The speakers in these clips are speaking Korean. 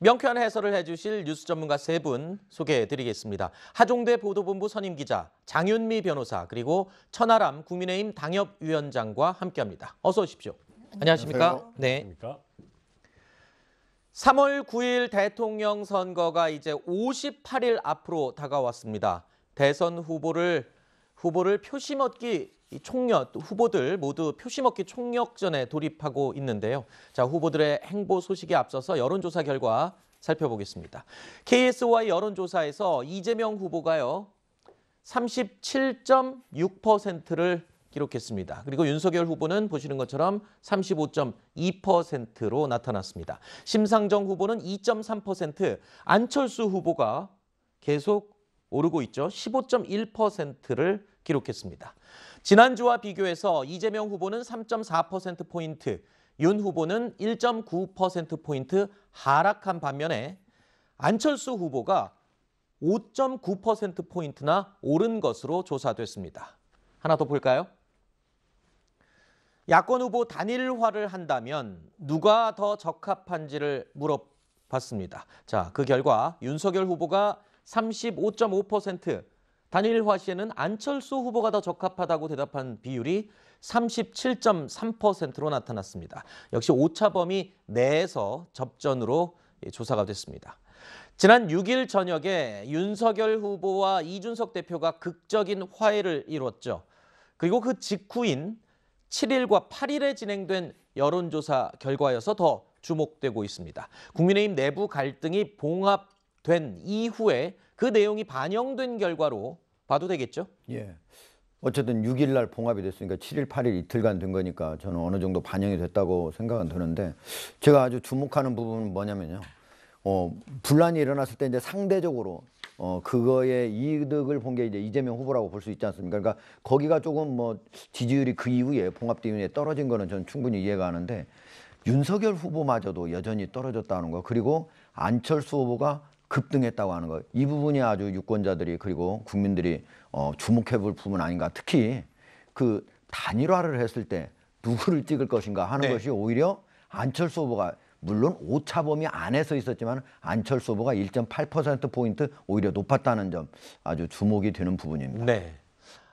명쾌한 해설을 해주실 뉴스 전문가 세 분 소개해드리겠습니다. 하종대 보도본부 선임기자, 장윤미 변호사, 그리고 천하람 국민의힘 당협위원장과 함께합니다. 어서 오십시오. 안녕하십니까? 안녕하세요. 네. 3월 9일 대통령 선거가 이제 58일 앞으로 다가왔습니다. 대선 후보를 후보를 표심 얻기 이 총력 후보들 모두 표시 먹기 총력전에 돌입하고 있는데요. 자 후보들의 행보 소식에 앞서서 여론조사 결과 살펴보겠습니다. KSY 여론조사에서 이재명 후보가요 37.6%를 기록했습니다. 그리고 윤석열 후보는 보시는 것처럼 35.2%로 나타났습니다. 심상정 후보는 2.3%, 안철수 후보가 계속 오르고 있죠. 15.1%를 기록했습니다. 지난주와 비교해서 이재명 후보는 3.4%포인트, 윤 후보는 1.9%포인트 하락한 반면에 안철수 후보가 5.9%포인트나 오른 것으로 조사됐습니다. 하나 더 볼까요? 야권 후보 단일화를 한다면 누가 더 적합한지를 물어봤습니다. 자, 그 결과 윤석열 후보가 35.5%, 단일화 시에는 안철수 후보가 더 적합하다고 대답한 비율이 37.3%로 나타났습니다. 역시 오차범위 내에서 접전으로 예, 조사가 됐습니다. 지난 6일 저녁에 윤석열 후보와 이준석 대표가 극적인 화해를 이뤘죠. 그리고 그 직후인 7일과 8일에 진행된 여론조사 결과여서 더 주목되고 있습니다. 국민의힘 내부 갈등이 봉합된 이후에 그 내용이 반영된 결과로 봐도 되겠죠? 예. 어쨌든 6일 날 봉합이 됐으니까 7일, 8일 이틀간 된 거니까 저는 어느 정도 반영이 됐다고 생각은 드는데 제가 아주 주목하는 부분은 뭐냐면요. 어, 분란이 일어났을 때 이제 상대적으로 어, 그거의 이득을 본 게 이제 이재명 후보라고 볼 수 있지 않습니까? 그러니까 거기가 조금 뭐 지지율이 그 이후에 봉합 때문에 떨어진 거는 저는 충분히 이해가 하는데 윤석열 후보마저도 여전히 떨어졌다는 거 그리고 안철수 후보가 급등했다고 하는 거. 이 부분이 아주 유권자들이 그리고 국민들이 어, 주목해 볼 부분 아닌가. 특히 그 단일화를 했을 때 누구를 찍을 것인가 하는 네. 것이 오히려 안철수 후보가 물론 오차범위 안에서 있었지만 안철수 후보가 1.8%포인트 오히려 높았다는 점 아주 주목이 되는 부분입니다. 네.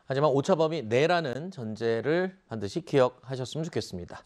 하지만 오차범위 내라는 전제를 반드시 기억하셨으면 좋겠습니다.